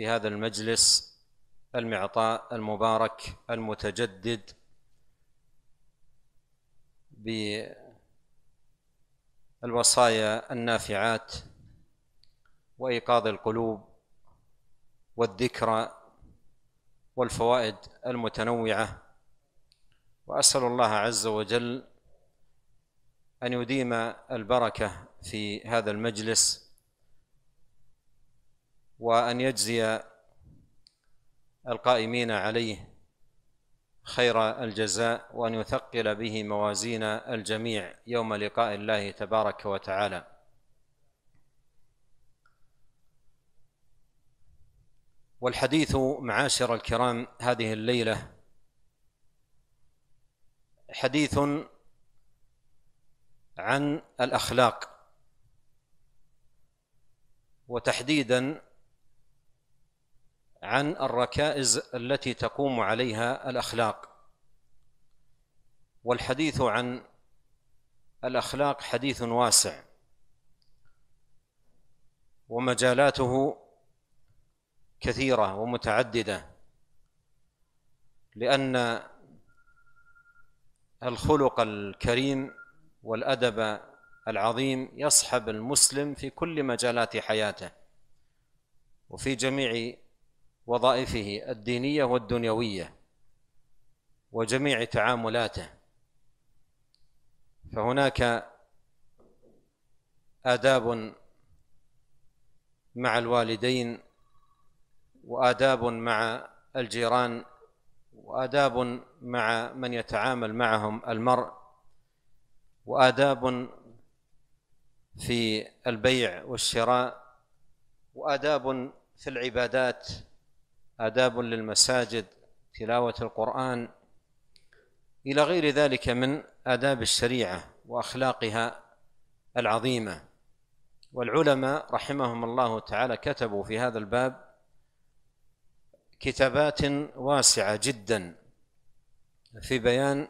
في هذا المجلس المعطاء المبارك المتجدد بالوصايا النافعات وايقاظ القلوب والذكرى والفوائد المتنوعه واسال الله عز وجل ان يديم البركه في هذا المجلس وأن يجزي القائمين عليه خير الجزاء وأن يثقل به موازين الجميع يوم لقاء الله تبارك وتعالى والحديث معاشر الكرام هذه الليلة حديث عن الأخلاق وتحديدا عن الركائز التي تقوم عليها الأخلاق والحديث عن الأخلاق حديث واسع ومجالاته كثيرة ومتعددة لأن الخلق الكريم والأدب العظيم يصحب المسلم في كل مجالات حياته وفي جميع وظائفه الدينية والدنيوية وجميع تعاملاته فهناك آداب مع الوالدين وآداب مع الجيران وآداب مع من يتعامل معهم المرء وآداب في البيع والشراء وآداب في العبادات آداب للمساجد تلاوة القرآن إلى غير ذلك من آداب الشريعة وأخلاقها العظيمة والعلماء رحمهم الله تعالى كتبوا في هذا الباب كتابات واسعة جدا في بيان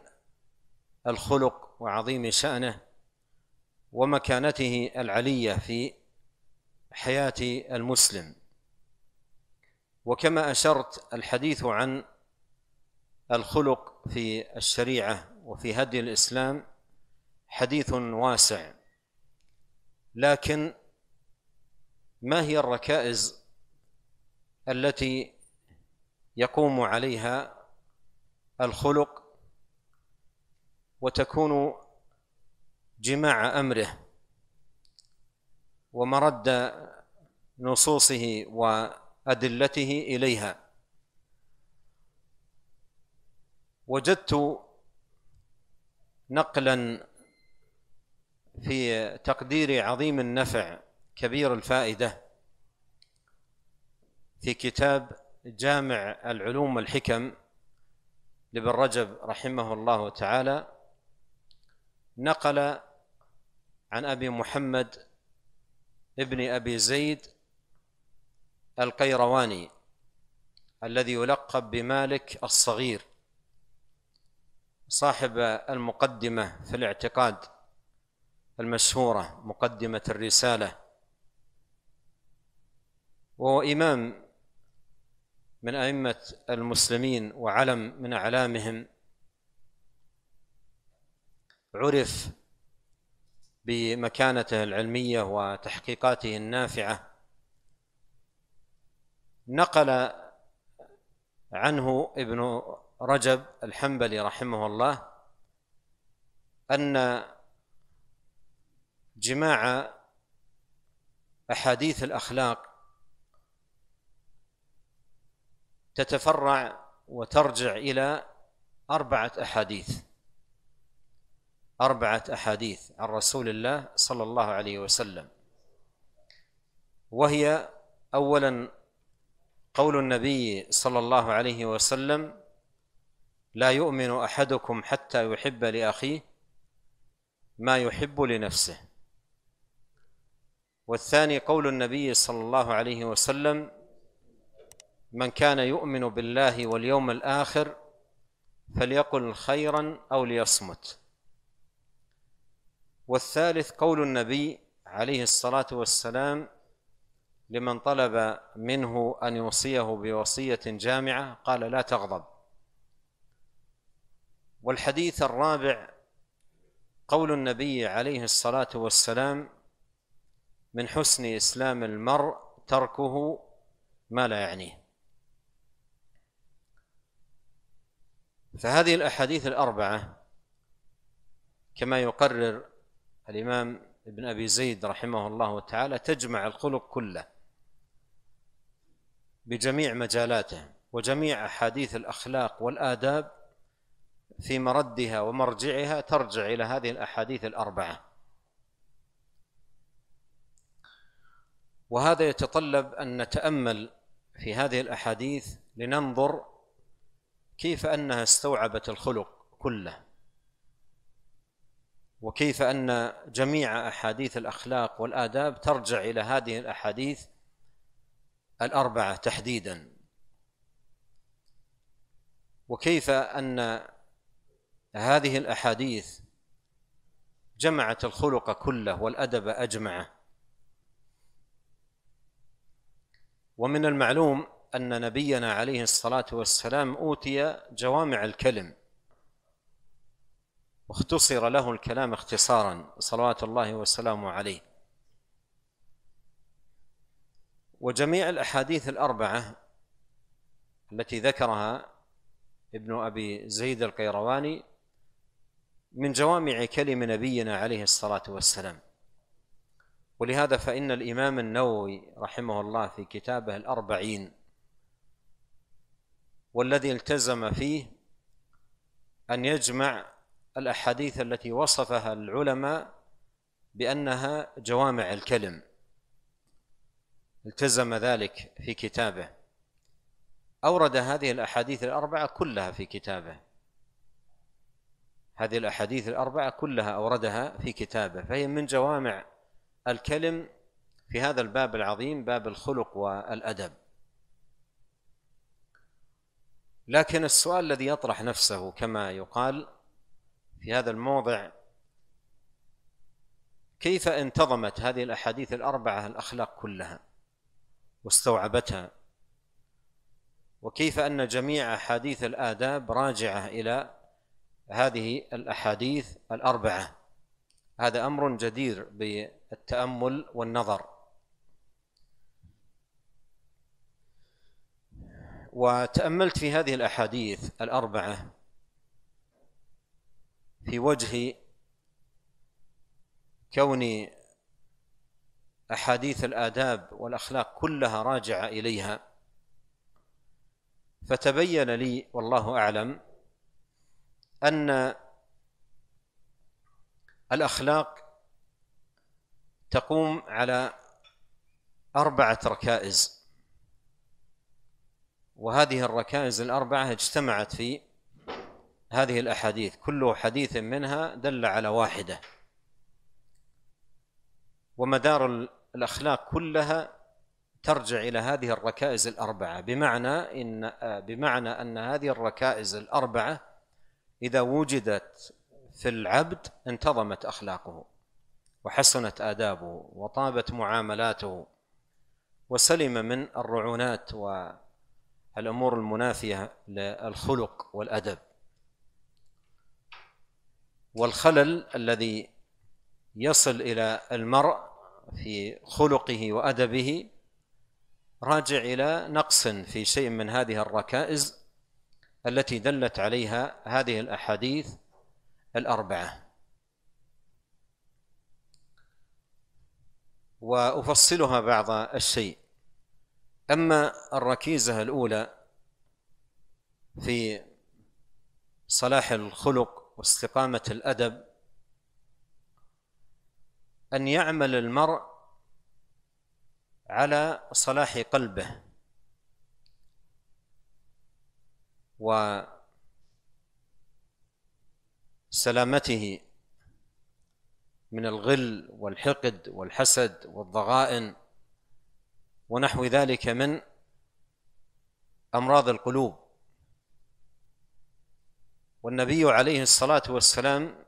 الخلق وعظيم شأنه ومكانته العلية في حياة المسلم وكما أشرت الحديث عن الخلق في الشريعة وفي هدي الإسلام حديث واسع لكن ما هي الركائز التي يقوم عليها الخلق وتكون جماع امره ومرد نصوصه و أدلته إليها وجدت نقلا في تقدير عظيم النفع كبير الفائدة في كتاب جامع العلوم والحكم لابن رجب رحمه الله تعالى نقل عن أبي محمد ابن أبي زيد القيرواني الذي يلقب بمالك الصغير صاحب المقدمة في الاعتقاد المشهورة مقدمة الرسالة وهو إمام من أئمة المسلمين وعلم من أعلامهم عرف بمكانته العلمية وتحقيقاته النافعة نقل عنه ابن رجب الحنبلي رحمه الله أن جماع أحاديث الأخلاق تتفرع وترجع إلى أربعة أحاديث أربعة أحاديث عن رسول الله صلى الله عليه وسلم وهي أولا قول النبي صلى الله عليه وسلم لا يؤمن احدكم حتى يحب لاخيه ما يحب لنفسه والثاني قول النبي صلى الله عليه وسلم من كان يؤمن بالله واليوم الاخر فليقل خيرا او ليصمت والثالث قول النبي عليه الصلاه والسلام لمن طلب منه أن يوصيه بوصية جامعة قال لا تغضب والحديث الرابع قول النبي عليه الصلاة والسلام من حسن إسلام المرء تركه ما لا يعنيه فهذه الأحاديث الأربعة كما يقرر الإمام ابن أبي زيد رحمه الله تعالى تجمع الخلق كله بجميع مجالاته وجميع أحاديث الأخلاق والآداب في مردها ومرجعها ترجع إلى هذه الأحاديث الأربعة وهذا يتطلب أن نتأمل في هذه الأحاديث لننظر كيف أنها استوعبت الخلق كله وكيف أن جميع أحاديث الأخلاق والآداب ترجع إلى هذه الأحاديث الأربعة تحديدا وكيف أن هذه الأحاديث جمعت الخلق كله والأدب أجمعه ومن المعلوم أن نبينا عليه الصلاة والسلام أوتي جوامع الكلم واختصر له الكلام اختصارا صلوات الله وسلامه عليه وجميع الأحاديث الأربعة التي ذكرها ابن أبي زيد القيرواني من جوامع كلم نبينا عليه الصلاة والسلام ولهذا فإن الإمام النووي رحمه الله في كتابه الأربعين والذي التزم فيه أن يجمع الأحاديث التي وصفها العلماء بأنها جوامع الكلم التزم ذلك في كتابه أورد هذه الأحاديث الأربعة كلها في كتابه هذه الأحاديث الأربعة كلها أوردها في كتابه فهي من جوامع الكلم في هذا الباب العظيم باب الخلق والأدب لكن السؤال الذي يطرح نفسه كما يقال في هذا الموضع كيف انتظمت هذه الأحاديث الأربعة الأخلاق كلها واستوعبتها وكيف ان جميع احاديث الاداب راجعه الى هذه الاحاديث الاربعه هذا امر جدير بالتامل والنظر وتاملت في هذه الاحاديث الاربعه في وجه كون احاديث الاداب والاخلاق كلها راجعه اليها فتبين لي والله اعلم ان الاخلاق تقوم على اربعه ركائز وهذه الركائز الاربعه اجتمعت في هذه الاحاديث كل حديث منها دل على واحده ومدار الأخلاق كلها ترجع إلى هذه الركائز الأربعة بمعنى إن بمعنى أن هذه الركائز الأربعة إذا وجدت في العبد انتظمت أخلاقه وحسنت آدابه وطابت معاملاته وسلم من الرعونات والأمور المنافية للخلق والأدب والخلل الذي يصل إلى المرء في خلقه وأدبه راجع إلى نقص في شيء من هذه الركائز التي دلت عليها هذه الأحاديث الأربعة وأفصلها بعض الشيء أما الركيزة الأولى في صلاح الخلق واستقامة الأدب أن يعمل المرء على صلاح قلبه وسلامته من الغل والحقد والحسد والضغائن ونحو ذلك من امراض القلوب والنبي عليه الصلاه والسلام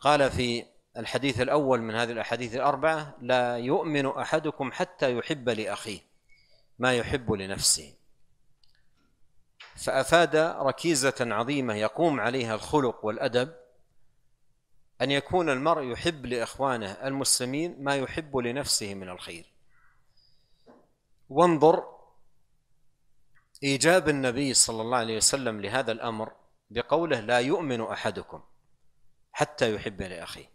قال في الحديث الأول من هذه الأحاديث الأربعة لا يؤمن أحدكم حتى يحب لأخيه ما يحب لنفسه فأفاد ركيزة عظيمة يقوم عليها الخلق والأدب أن يكون المرء يحب لإخوانه المسلمين ما يحب لنفسه من الخير وانظر إيجاب النبي صلى الله عليه وسلم لهذا الأمر بقوله لا يؤمن أحدكم حتى يحب لأخيه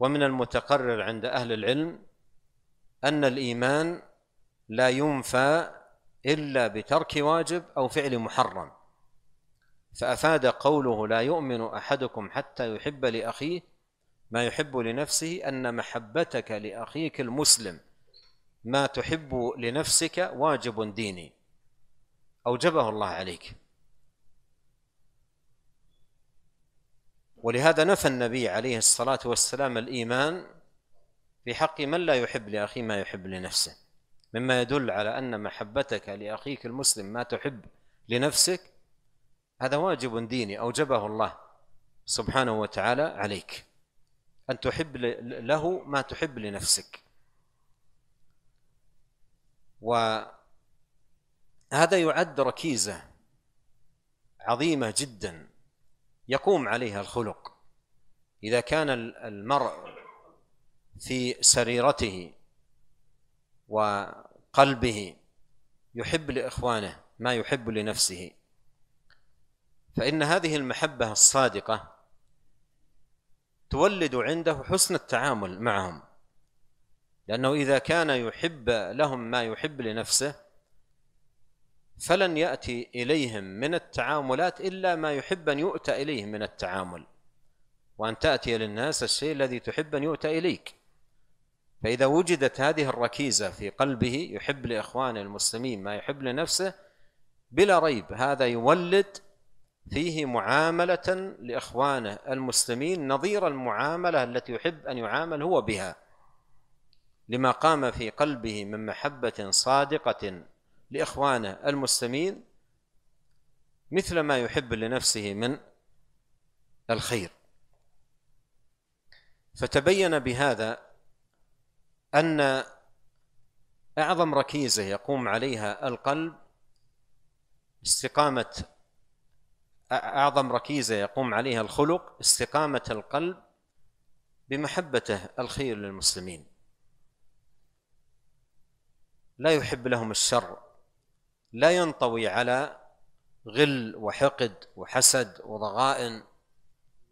ومن المتقرر عند أهل العلم أن الإيمان لا ينفى إلا بترك واجب أو فعل محرم فأفاد قوله لا يؤمن أحدكم حتى يحب لأخيه ما يحب لنفسه أن محبتك لأخيك المسلم ما تحب لنفسك واجب ديني أوجبه الله عليك ولهذا نفى النبي عليه الصلاة والسلام الإيمان بحق من لا يحب لأخيه ما يحب لنفسه مما يدل على أن محبتك لأخيك المسلم ما تحب لنفسك هذا واجب ديني أوجبه الله سبحانه وتعالى عليك أن تحب له ما تحب لنفسك وهذا يعد ركيزة عظيمة جدا يقوم عليها الخلق إذا كان المرء في سريرته وقلبه يحب لإخوانه ما يحب لنفسه فإن هذه المحبة الصادقة تولد عنده حسن التعامل معهم لأنه إذا كان يحب لهم ما يحب لنفسه فلن يأتي إليهم من التعاملات إلا ما يحب أن يؤتى اليهم من التعامل وأن تأتي للناس الشيء الذي تحب أن يؤتى إليك فإذا وجدت هذه الركيزة في قلبه يحب لإخوانه المسلمين ما يحب لنفسه بلا ريب هذا يولد فيه معاملة لإخوانه المسلمين نظير المعاملة التي يحب أن يعامل هو بها لما قام في قلبه من محبة صادقة لإخوانه المسلمين مثل ما يحب لنفسه من الخير فتبين بهذا أن أعظم ركيزة يقوم عليها القلب استقامة أعظم ركيزة يقوم عليها الخلق استقامة القلب بمحبته الخير للمسلمين لا يحب لهم الشر لا ينطوي على غل وحقد وحسد وضغائن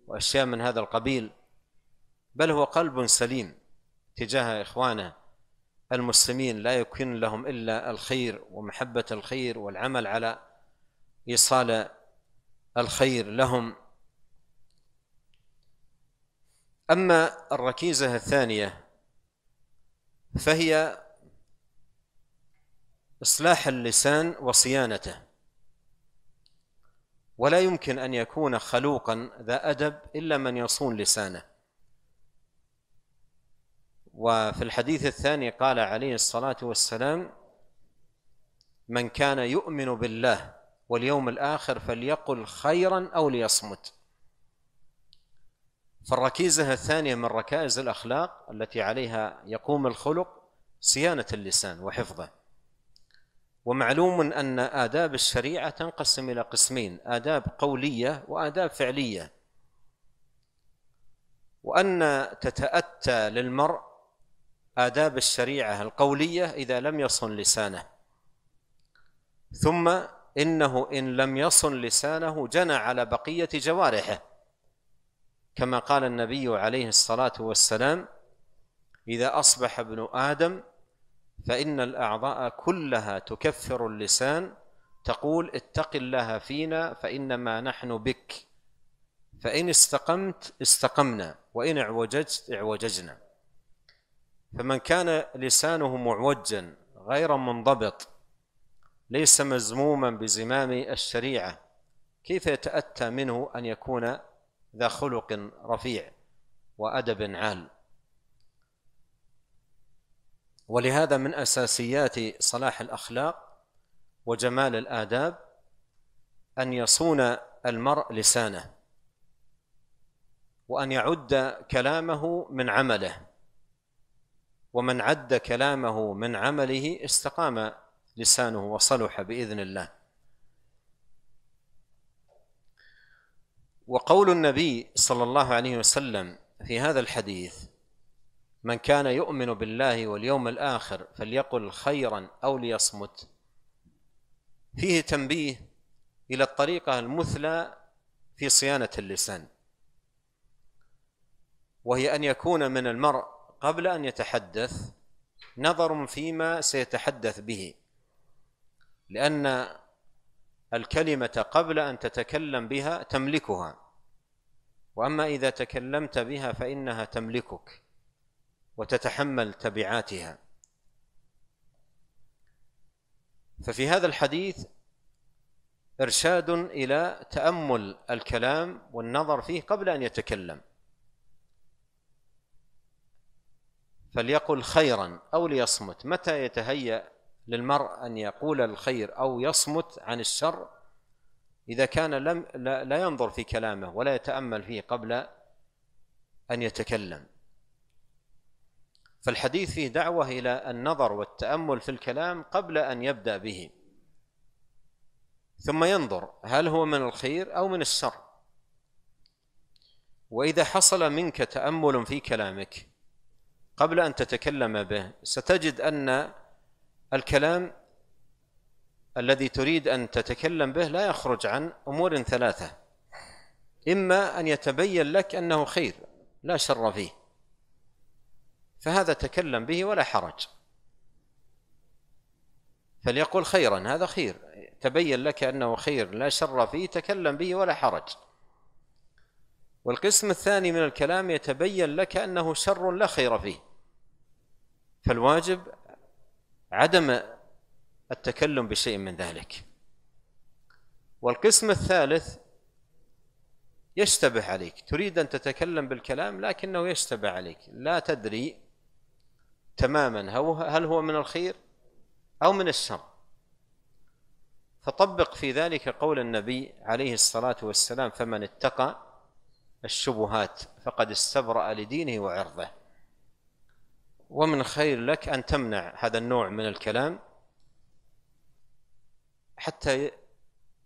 واشياء من هذا القبيل بل هو قلب سليم تجاه اخوانه المسلمين لا يكن لهم الا الخير ومحبه الخير والعمل على ايصال الخير لهم اما الركيزه الثانيه فهي إصلاح اللسان وصيانته ولا يمكن أن يكون خلوقا ذا أدب إلا من يصون لسانه وفي الحديث الثاني قال عليه الصلاة والسلام من كان يؤمن بالله واليوم الآخر فليقل خيرا أو ليصمت فالركيزة الثانية من ركائز الأخلاق التي عليها يقوم الخلق صيانة اللسان وحفظه ومعلوم أن آداب الشريعة تنقسم إلى قسمين آداب قولية وآداب فعلية وأن تتأتى للمرء آداب الشريعة القولية إذا لم يصن لسانه ثم إنه إن لم يصن لسانه جنى على بقية جوارحه كما قال النبي عليه الصلاة والسلام إذا أصبح ابن آدم فإن الأعضاء كلها تكفر اللسان تقول اتق الله فينا فإنما نحن بك فإن استقمت استقمنا وإن اعوججت اعوججنا فمن كان لسانه معوجا غير منضبط ليس مزموما بزمام الشريعة كيف يتأتى منه أن يكون ذا خلق رفيع وأدب عال ولهذا من اساسيات صلاح الاخلاق وجمال الاداب ان يصون المرء لسانه وان يعد كلامه من عمله ومن عد كلامه من عمله استقام لسانه وصلح باذن الله وقول النبي صلى الله عليه وسلم في هذا الحديث من كان يؤمن بالله واليوم الآخر فليقل خيرا أو ليصمت فيه تنبيه إلى الطريقة المثلى في صيانة اللسان وهي أن يكون من المرء قبل أن يتحدث نظر فيما سيتحدث به لأن الكلمة قبل أن تتكلم بها تملكها وأما إذا تكلمت بها فإنها تملكك وتتحمل تبعاتها ففي هذا الحديث ارشاد الى تامل الكلام والنظر فيه قبل ان يتكلم فليقل خيرا او ليصمت متى يتهيا للمرء ان يقول الخير او يصمت عن الشر اذا كان لم لا ينظر في كلامه ولا يتامل فيه قبل ان يتكلم فالحديث فيه دعوة إلى النظر والتأمل في الكلام قبل أن يبدأ به ثم ينظر هل هو من الخير أو من الشر وإذا حصل منك تأمل في كلامك قبل أن تتكلم به ستجد أن الكلام الذي تريد أن تتكلم به لا يخرج عن أمور ثلاثة إما أن يتبين لك أنه خير لا شر فيه فهذا تكلم به ولا حرج فليقول خيرا هذا خير تبين لك أنه خير لا شر فيه تكلم به ولا حرج والقسم الثاني من الكلام يتبين لك أنه شر لا خير فيه فالواجب عدم التكلم بشيء من ذلك والقسم الثالث يشتبه عليك تريد أن تتكلم بالكلام لكنه يشتبه عليك لا تدري تماما هل هو من الخير أو من الشر فطبق في ذلك قول النبي عليه الصلاة والسلام فمن اتقى الشبهات فقد استبرأ لدينه وعرضه ومن خير لك أن تمنع هذا النوع من الكلام حتى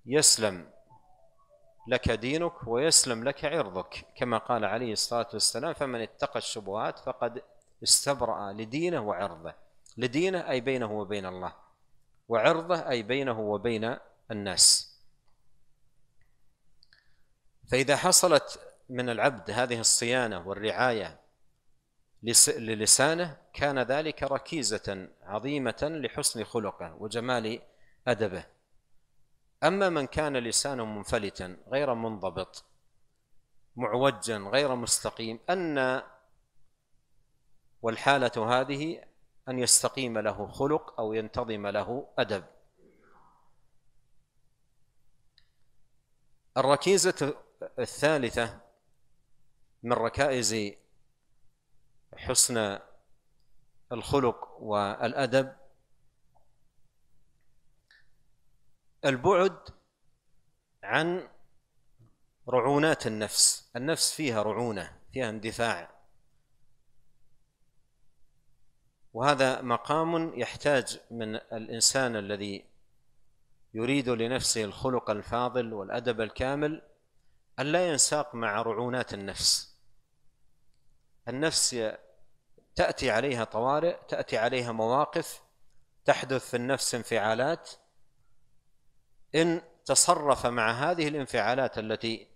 يسلم لك دينك ويسلم لك عرضك كما قال عليه الصلاة والسلام فمن اتقى الشبهات فقد استبرأ لدينه وعرضه لدينه أي بينه وبين الله وعرضه أي بينه وبين الناس فإذا حصلت من العبد هذه الصيانة والرعاية للسانه كان ذلك ركيزة عظيمة لحسن خلقه وجمال أدبه أما من كان لسانه منفلتا غير منضبط معوجا غير مستقيم أن والحالة هذه أن يستقيم له خلق أو ينتظم له أدب الركيزة الثالثة من ركائز حسن الخلق والأدب البعد عن رعونات النفس النفس فيها رعونة فيها اندفاع وهذا مقام يحتاج من الانسان الذي يريد لنفسه الخلق الفاضل والادب الكامل أن لا ينساق مع رعونات النفس النفس تأتي عليها طوارئ تأتي عليها مواقف تحدث في النفس انفعالات إن تصرف مع هذه الانفعالات التي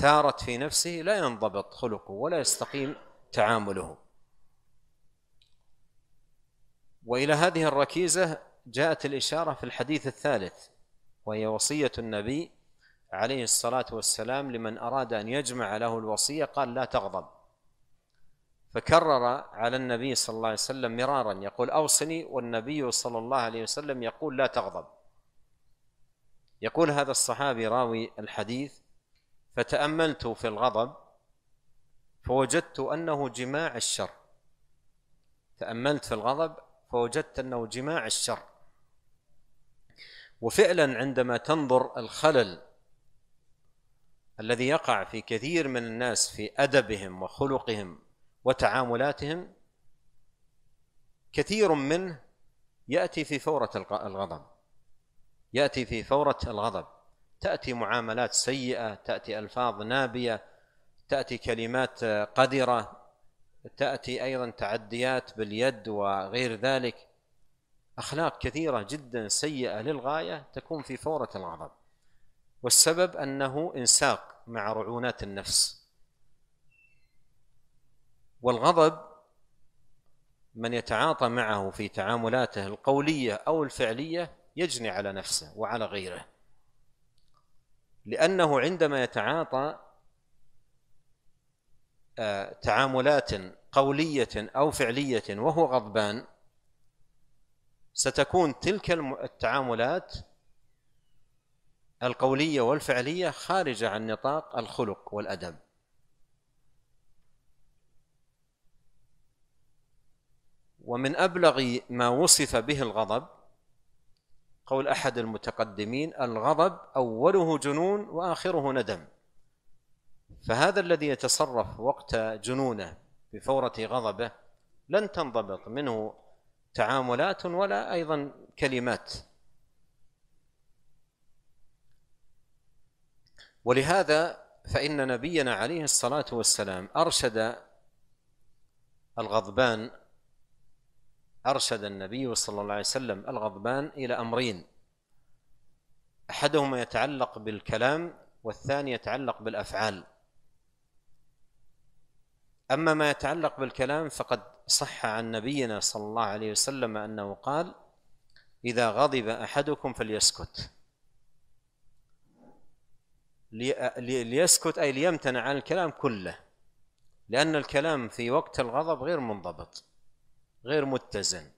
ثارت في نفسه لا ينضبط خلقه ولا يستقيم تعامله وإلى هذه الركيزة جاءت الإشارة في الحديث الثالث وهي وصية النبي عليه الصلاة والسلام لمن أراد أن يجمع له الوصية قال لا تغضب فكرر على النبي صلى الله عليه وسلم مرارا يقول أوصني والنبي صلى الله عليه وسلم يقول لا تغضب يقول هذا الصحابي راوي الحديث فتأملت في الغضب فوجدت أنه جماع الشر تأملت في الغضب فوجدت أنه جماع الشر وفعلا عندما تنظر الخلل الذي يقع في كثير من الناس في أدبهم وخلقهم وتعاملاتهم كثير منه يأتي في فورة الغضب يأتي في فورة الغضب تأتي معاملات سيئة تأتي ألفاظ نابية تأتي كلمات قذرة تأتي أيضا تعديات باليد وغير ذلك أخلاق كثيرة جدا سيئة للغاية تكون في فورة الغضب والسبب أنه إنساق مع رعونات النفس والغضب من يتعاطى معه في تعاملاته القولية أو الفعلية يجني على نفسه وعلى غيره لأنه عندما يتعاطى تعاملات قولية أو فعلية وهو غضبان ستكون تلك التعاملات القولية والفعلية خارجة عن نطاق الخلق والأدب ومن أبلغ ما وصف به الغضب قول أحد المتقدمين الغضب أوله جنون وآخره ندم فهذا الذي يتصرف وقت جنونه بفورة غضبه لن تنضبط منه تعاملات ولا أيضا كلمات ولهذا فإن نبينا عليه الصلاة والسلام أرشد الغضبان أرشد النبي صلى الله عليه وسلم الغضبان إلى أمرين أحدهما يتعلق بالكلام والثاني يتعلق بالأفعال أما ما يتعلق بالكلام فقد صح عن نبينا صلى الله عليه وسلم أنه قال إذا غضب أحدكم فليسكت ليسكت أي ليمتنع عن الكلام كله لأن الكلام في وقت الغضب غير منضبط غير متزن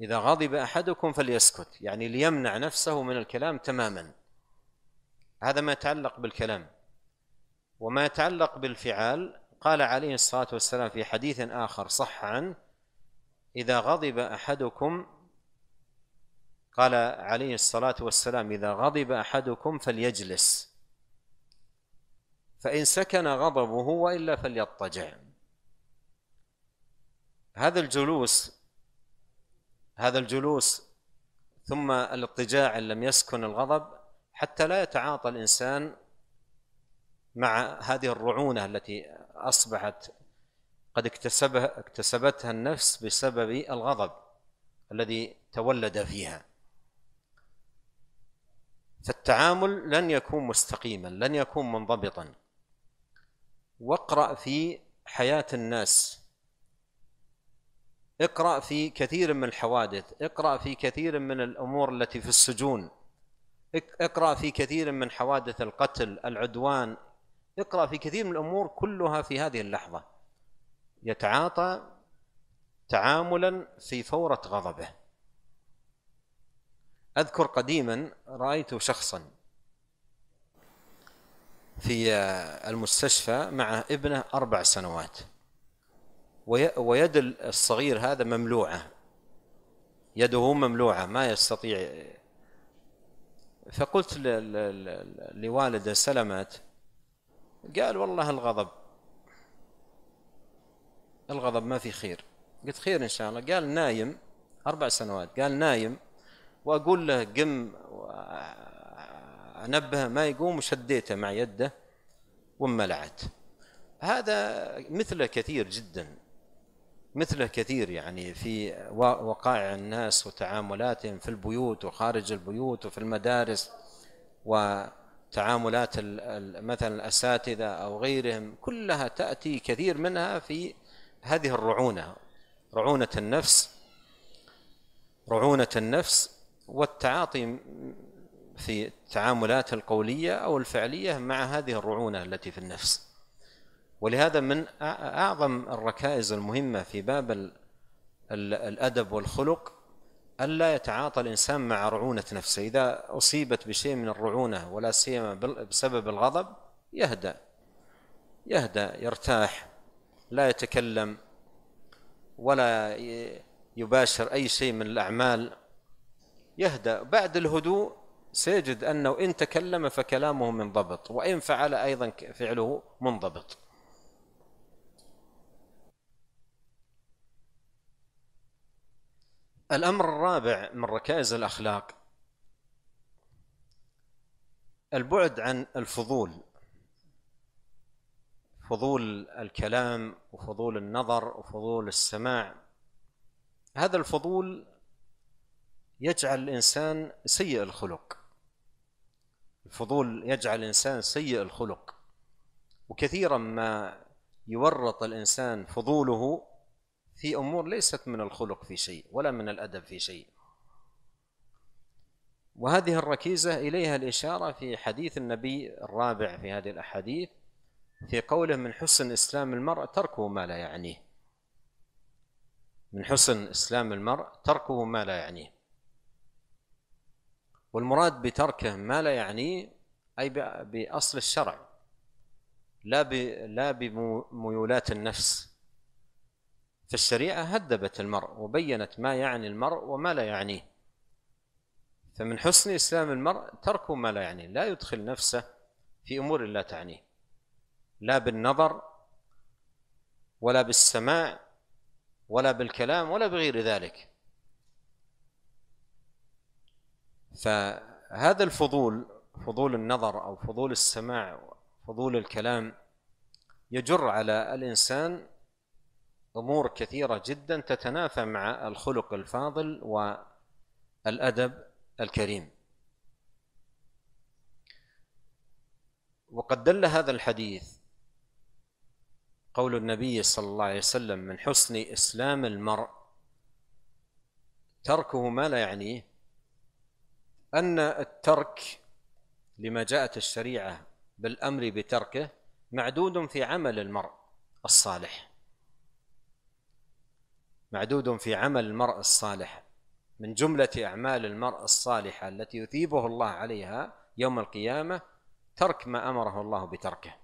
إذا غضب أحدكم فليسكت يعني ليمنع نفسه من الكلام تماما هذا ما يتعلق بالكلام وما يتعلق بالفعال قال عليه الصلاة والسلام في حديث آخر صح عنه إذا غضب أحدكم قال عليه الصلاة والسلام إذا غضب أحدكم فليجلس فإن سكن غضبه وإلا فليضطجع هذا الجلوس هذا الجلوس ثم الاضطجاع إن لم يسكن الغضب حتى لا يتعاطى الإنسان مع هذه الرعونه التي اصبحت قد اكتسبها اكتسبتها النفس بسبب الغضب الذي تولد فيها فالتعامل لن يكون مستقيما لن يكون منضبطا واقرا في حياه الناس اقرا في كثير من الحوادث اقرا في كثير من الامور التي في السجون اقرا في كثير من حوادث القتل العدوان اقرأ في كثير من الأمور كلها في هذه اللحظة يتعاطى تعاملا في فورة غضبه أذكر قديما رأيت شخصا في المستشفى مع ابنه أربع سنوات ويد الصغير هذا مملوعة يده مملوعة ما يستطيع فقلت لوالده سلمت قال والله الغضب الغضب ما في خير قلت خير ان شاء الله قال نايم اربع سنوات قال نايم واقول له قم انبهه ما يقوم وشديته مع يده وانملعت هذا مثله كثير جدا مثله كثير يعني في وقائع الناس وتعاملاتهم في البيوت وخارج البيوت وفي المدارس و تعاملات مثلا الأساتذة أو غيرهم كلها تأتي كثير منها في هذه الرعونة رعونة النفس رعونة النفس والتعاطي في التعاملات القولية أو الفعلية مع هذه الرعونة التي في النفس ولهذا من أعظم الركائز المهمة في باب الأدب والخلق ألا يتعاطى الإنسان مع رعونة نفسه إذا أصيبت بشيء من الرعونة ولا سيما بسبب الغضب يهدأ يهدأ يرتاح لا يتكلم ولا يباشر أي شيء من الأعمال يهدأ بعد الهدوء سيجد أنه إن تكلم فكلامه منضبط وإن فعل أيضا فعله منضبط الأمر الرابع من ركائز الأخلاق البعد عن الفضول فضول الكلام وفضول النظر وفضول السماع هذا الفضول يجعل الإنسان سيء الخلق الفضول يجعل الإنسان سيء الخلق وكثيرا ما يورط الإنسان فضوله في أمور ليست من الخلق في شيء ولا من الأدب في شيء وهذه الركيزة إليها الإشارة في حديث النبي الرابع في هذه الأحاديث في قوله من حسن إسلام المرء تركه ما لا يعنيه من حسن إسلام المرء تركه ما لا يعنيه والمراد بتركه ما لا يعنيه أي بأصل الشرع لا لا بميولات النفس فالشريعه هدبت المرء وبينت ما يعني المرء وما لا يعنيه فمن حسن إسلام المرء ترك ما لا يعنيه لا يدخل نفسه في أمور لا تعنيه لا بالنظر ولا بالسماع ولا بالكلام ولا بغير ذلك فهذا الفضول فضول النظر أو فضول السماع فضول الكلام يجر على الإنسان أمور كثيرة جدا تتنافى مع الخلق الفاضل والأدب الكريم وقد دل هذا الحديث قول النبي صلى الله عليه وسلم من حسن إسلام المرء تركه ما لا يعنيه أن الترك لما جاءت الشريعة بالأمر بتركه معدود في عمل المرء الصالح معدود في عمل المرء الصالح من جملة أعمال المرء الصالحة التي يثيبه الله عليها يوم القيامة ترك ما أمره الله بتركه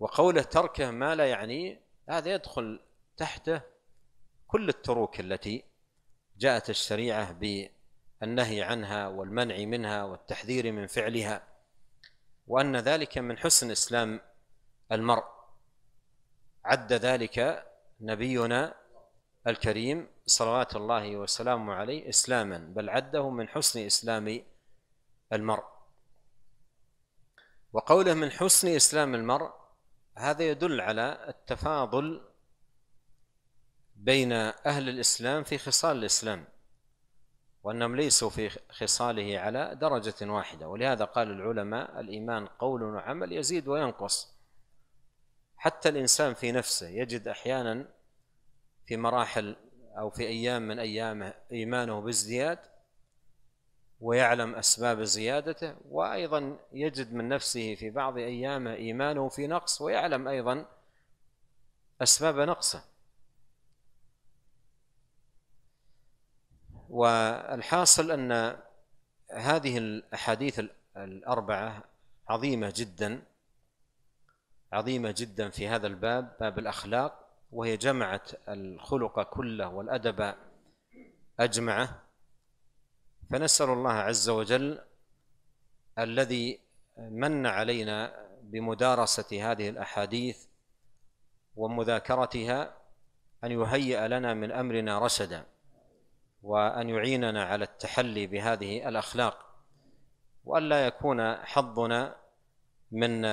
وقوله تركه ما لا يعني هذا يدخل تحته كل التروك التي جاءت الشريعة بالنهي عنها والمنع منها والتحذير من فعلها وأن ذلك من حسن إسلام المرء عد ذلك نبينا الكريم صلوات الله وسلامه عليه إسلاما بل عده من حسن إسلام المرء وقوله من حسن إسلام المرء هذا يدل على التفاضل بين أهل الإسلام في خصال الإسلام وأنهم ليسوا في خصاله على درجة واحدة ولهذا قال العلماء الإيمان قول وعمل يزيد وينقص حتى الانسان في نفسه يجد احيانا في مراحل او في ايام من ايامه ايمانه بازدياد ويعلم اسباب زيادته وايضا يجد من نفسه في بعض ايامه ايمانه في نقص ويعلم ايضا اسباب نقصه والحاصل ان هذه الاحاديث الاربعه عظيمه جدا عظيمة جدا في هذا الباب باب الأخلاق وهي جمعت الخلق كله والأدب أجمعه فنسأل الله عز وجل الذي من علينا بمدارسة هذه الأحاديث ومذاكرتها أن يهيئ لنا من أمرنا رشدا وأن يعيننا على التحلي بهذه الأخلاق وألا يكون حظنا من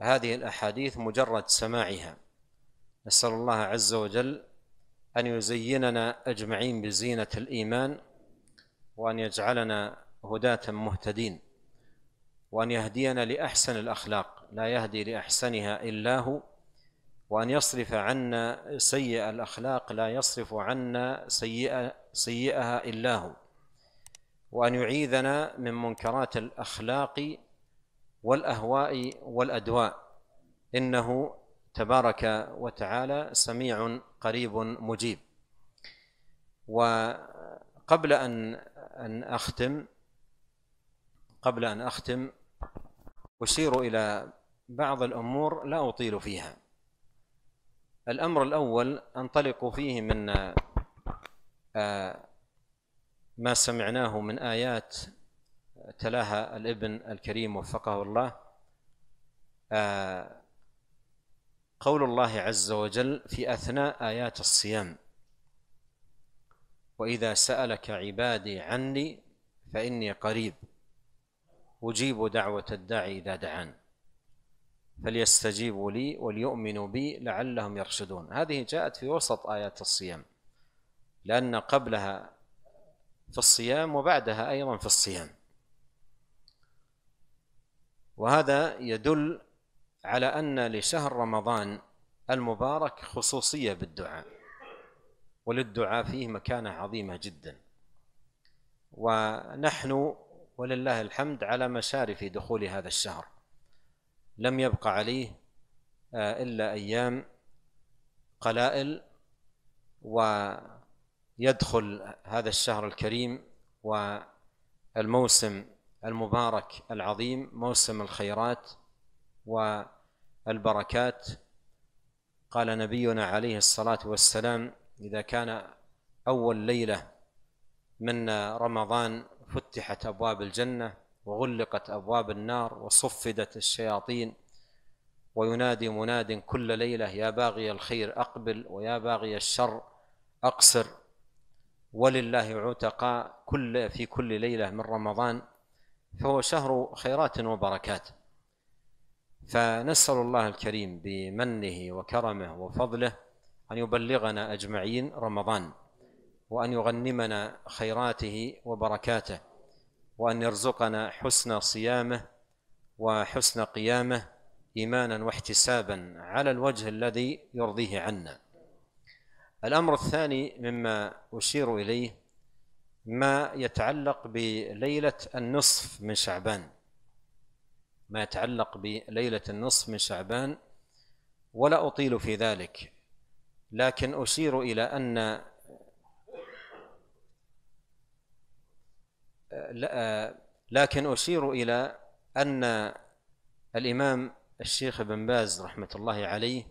هذه الأحاديث مجرد سماعها نسأل الله عز وجل أن يزيننا أجمعين بزينة الإيمان وأن يجعلنا هداة مهتدين وأن يهدينا لأحسن الأخلاق لا يهدي لأحسنها إلا هو وأن يصرف عنا سيء الأخلاق لا يصرف عنا سيئة سيئها إلا هو وأن يعيذنا من منكرات الأخلاق والأهواء والأدواء إنه تبارك وتعالى سميع قريب مجيب وقبل أن أن أختم قبل أن أختم أشير إلى بعض الأمور لا أطيل فيها الأمر الأول أنطلق فيه من آه، ما سمعناه من آيات تلاها الابن الكريم وفقه الله آه، قول الله عز وجل في أثناء آيات الصيام وإذا سألك عبادي عني فإني قريب أجيب دعوة الداعي إذا دعان فليستجيبوا لي وليؤمنوا بي لعلهم يرشدون هذه جاءت في وسط آيات الصيام لأن قبلها في الصيام وبعدها أيضا في الصيام وهذا يدل على أن لشهر رمضان المبارك خصوصية بالدعاء وللدعاء فيه مكانة عظيمة جدا ونحن ولله الحمد على مشارف دخول هذا الشهر لم يبقى عليه آه، إلا أيام قلائل ويدخل هذا الشهر الكريم والموسم المبارك العظيم موسم الخيرات والبركات قال نبينا عليه الصلاة والسلام إذا كان أول ليلة من رمضان فتحت أبواب الجنة وغلقت أبواب النار وصفدت الشياطين وينادي مناد كل ليلة يا باغي الخير أقبل ويا باغي الشر أقصر ولله عتقاء كل في كل ليلة من رمضان فهو شهر خيرات وبركات فنسأل الله الكريم بمنه وكرمه وفضله أن يبلغنا أجمعين رمضان وأن يغنمنا خيراته وبركاته وأن يرزقنا حسن صيامه وحسن قيامه إيمانا واحتسابا على الوجه الذي يرضيه عنا الأمر الثاني مما أشير إليه ما يتعلق بليلة النصف من شعبان ما يتعلق بليلة النصف من شعبان ولا أطيل في ذلك لكن أشير إلى أن لكن أشير إلى أن الإمام الشيخ ابن باز رحمة الله عليه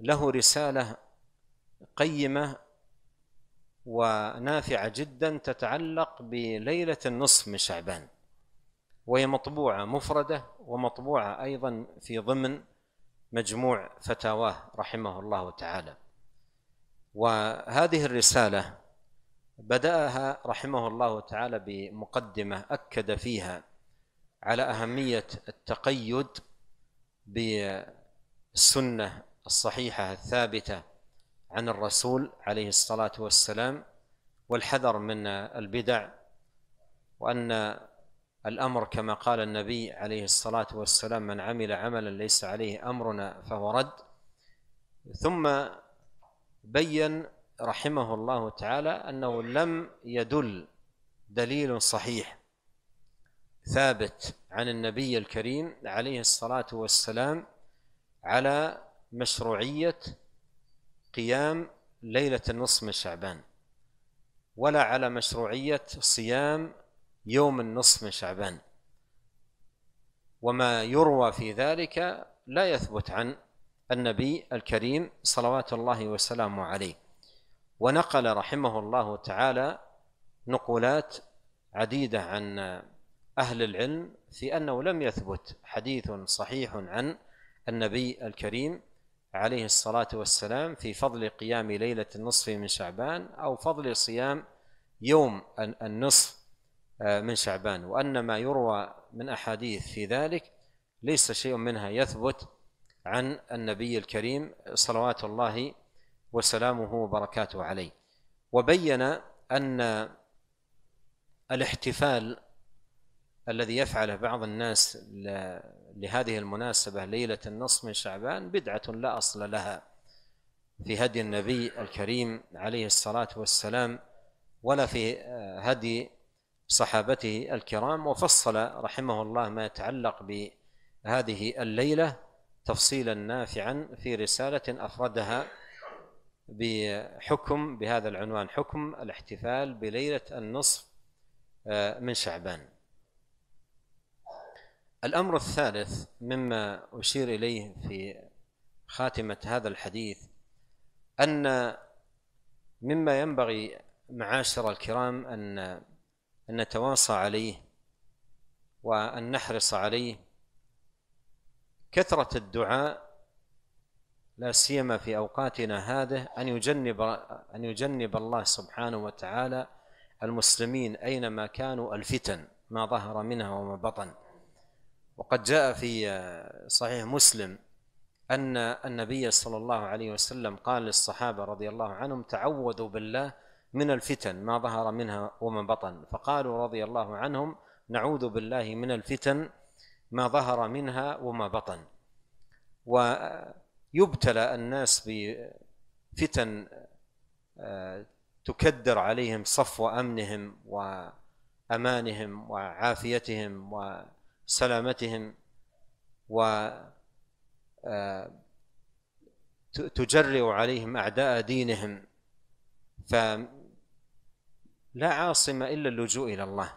له رسالة قيمة ونافعة جدا تتعلق بليلة النصف من شعبان وهي مطبوعة مفردة ومطبوعة أيضا في ضمن مجموع فتاواه رحمه الله تعالى وهذه الرسالة بدأها رحمه الله تعالى بمقدمة أكد فيها على أهمية التقيد بالسنة الصحيحة الثابتة عن الرسول عليه الصلاة والسلام والحذر من البدع وأن الأمر كما قال النبي عليه الصلاة والسلام من عمل عملا ليس عليه أمرنا فهو رد ثم بين رحمه الله تعالى أنه لم يدل دليل صحيح ثابت عن النبي الكريم عليه الصلاة والسلام على مشروعية قيام ليلة النصف من شعبان ولا على مشروعية صيام يوم النصف من شعبان وما يروى في ذلك لا يثبت عن النبي الكريم صلوات الله وسلامه عليه ونقل رحمه الله تعالى نقولات عديدة عن أهل العلم في أنه لم يثبت حديث صحيح عن النبي الكريم عليه الصلاة والسلام في فضل قيام ليلة النصف من شعبان أو فضل صيام يوم النصف آه، من شعبان وأن ما يروى من أحاديث في ذلك ليس شيء منها يثبت عن النبي الكريم صلوات الله وسلامه وبركاته عليه وبين أن الاحتفال الذي يفعله بعض الناس لهذه المناسبة ليلة النصف من شعبان بدعة لا أصل لها في هدي النبي الكريم عليه الصلاة والسلام ولا في آه، هدي صحابته الكرام وفصل رحمه الله ما يتعلق بهذه الليلة تفصيلا نافعا في رسالة أفردها بحكم بهذا العنوان حكم الاحتفال بليلة النصف آه، من شعبان الأمر الثالث مما أشير إليه في خاتمة هذا الحديث أن مما ينبغي معاشر الكرام أن أن نتواصى عليه وأن نحرص عليه كثرة الدعاء لا سيما في أوقاتنا هذه أن يجنب أن يجنب الله سبحانه وتعالى المسلمين أينما كانوا الفتن ما ظهر منها وما بطن وقد جاء في آه، صحيح مسلم أن النبي صلى الله عليه وسلم قال للصحابة رضي الله عنهم تعوذوا بالله من الفتن ما ظهر منها وما بطن فقالوا رضي الله عنهم نعوذ بالله من الفتن ما ظهر منها وما بطن ويبتلى الناس بفتن آه، تكدر عليهم صفو امنهم وامانهم وعافيتهم و سلامتهم و آه، تجرئ عليهم أعداء دينهم فلا عاصم إلا اللجوء إلى الله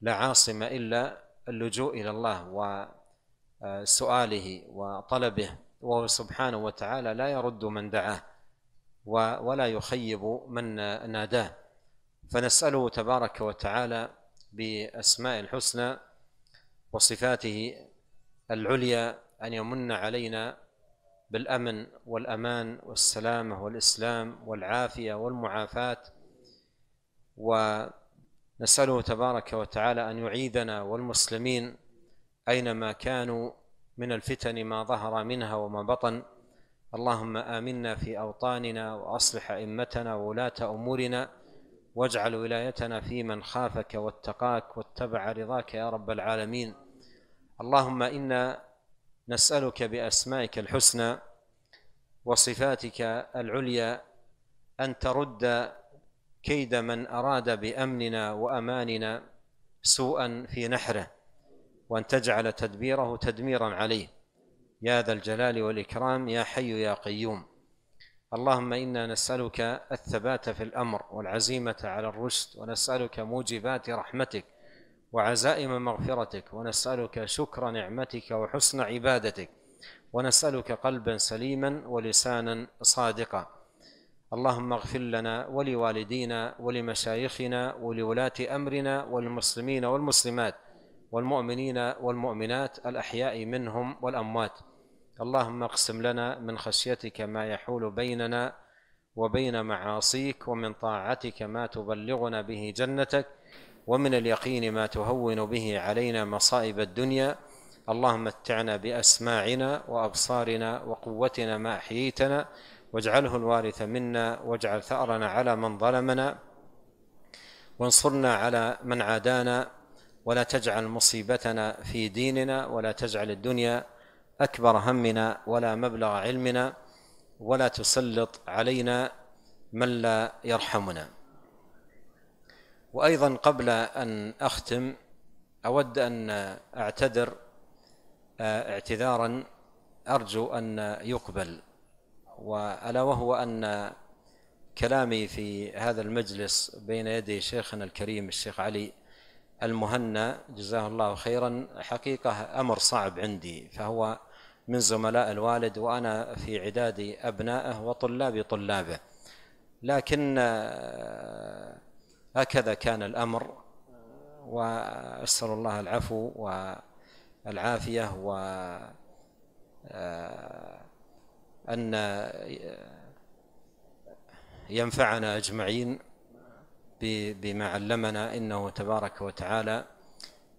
لا عاصم إلا اللجوء إلى الله وسؤاله آه، وطلبه وهو سبحانه وتعالى لا يرد من دعاه ولا يخيب من ناداه فنسأله تبارك وتعالى بأسماء الحسنى وصفاته العليا أن يمن علينا بالأمن والأمان والسلامة والإسلام والعافية والمعافاة ونسأله تبارك وتعالى أن يعيدنا والمسلمين أينما كانوا من الفتن ما ظهر منها وما بطن اللهم آمنا في أوطاننا وأصلح أئمتنا وولاة أمورنا واجعل ولايتنا في من خافك واتقاك واتبع رضاك يا رب العالمين اللهم إنا نسألك بأسمائك الحسنى وصفاتك العليا أن ترد كيد من أراد بأمننا وأماننا سوءا في نحره وأن تجعل تدبيره تدميرا عليه يا ذا الجلال والإكرام يا حي يا قيوم اللهم إنا نسألك الثبات في الأمر والعزيمة على الرشد ونسألك موجبات رحمتك وعزائم مغفرتك ونسألك شكر نعمتك وحسن عبادتك ونسألك قلبا سليما ولسانا صادقا اللهم اغفر لنا ولوالدينا ولمشايخنا ولولاة أمرنا والمسلمين والمسلمات والمؤمنين والمؤمنات الأحياء منهم والأموات اللهم اقسم لنا من خشيتك ما يحول بيننا وبين معاصيك ومن طاعتك ما تبلغنا به جنتك ومن اليقين ما تهون به علينا مصائب الدنيا اللهم متعنا بأسماعنا وأبصارنا وقوتنا ما أحييتنا واجعله الوارث منا واجعل ثأرنا على من ظلمنا وانصرنا على من عادانا ولا تجعل مصيبتنا في ديننا ولا تجعل الدنيا أكبر همنا ولا مبلغ علمنا ولا تسلط علينا من لا يرحمنا وايضا قبل ان اختم اود ان اعتذر آه، اعتذارا ارجو ان يقبل والا وهو ان كلامي في هذا المجلس بين يدي شيخنا الكريم الشيخ علي المهنا جزاه الله خيرا حقيقه امر صعب عندي فهو من زملاء الوالد وانا في عداد ابنائه وطلاب طلابه لكن آه، هكذا كان الأمر وأسأل الله العفو والعافية و آه، أن ينفعنا أجمعين بما علمنا إنه تبارك وتعالى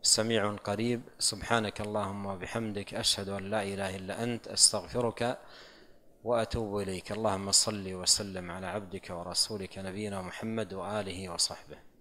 سميع قريب سبحانك اللهم وبحمدك أشهد أن لا إله إلا أنت أستغفرك وأتوب إليك اللهم صل وسلم على عبدك ورسولك نبينا محمد وآله وصحبه